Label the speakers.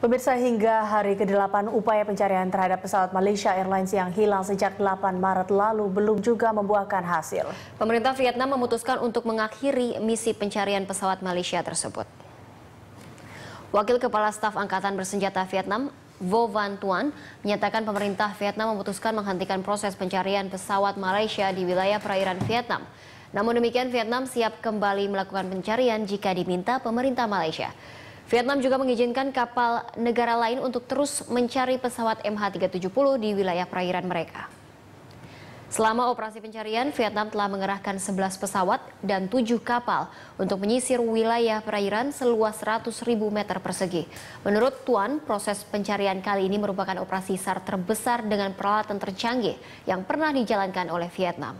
Speaker 1: Pemirsa hingga hari ke-8 upaya pencarian terhadap pesawat Malaysia Airlines yang hilang sejak 8 Maret lalu belum juga membuahkan hasil. Pemerintah Vietnam
Speaker 2: memutuskan untuk mengakhiri misi pencarian pesawat Malaysia tersebut. Wakil Kepala Staf Angkatan Bersenjata Vietnam, Vo Van Tuan, menyatakan pemerintah Vietnam memutuskan menghentikan proses pencarian pesawat Malaysia di wilayah perairan Vietnam. Namun demikian Vietnam siap kembali melakukan pencarian jika diminta pemerintah Malaysia. Vietnam juga mengizinkan kapal negara lain untuk terus mencari pesawat MH370 di wilayah perairan mereka. Selama operasi pencarian, Vietnam telah mengerahkan 11 pesawat dan 7 kapal untuk menyisir wilayah perairan seluas 100.000 meter persegi. Menurut Tuan, proses pencarian kali ini merupakan operasi SAR terbesar dengan peralatan tercanggih yang pernah dijalankan oleh Vietnam.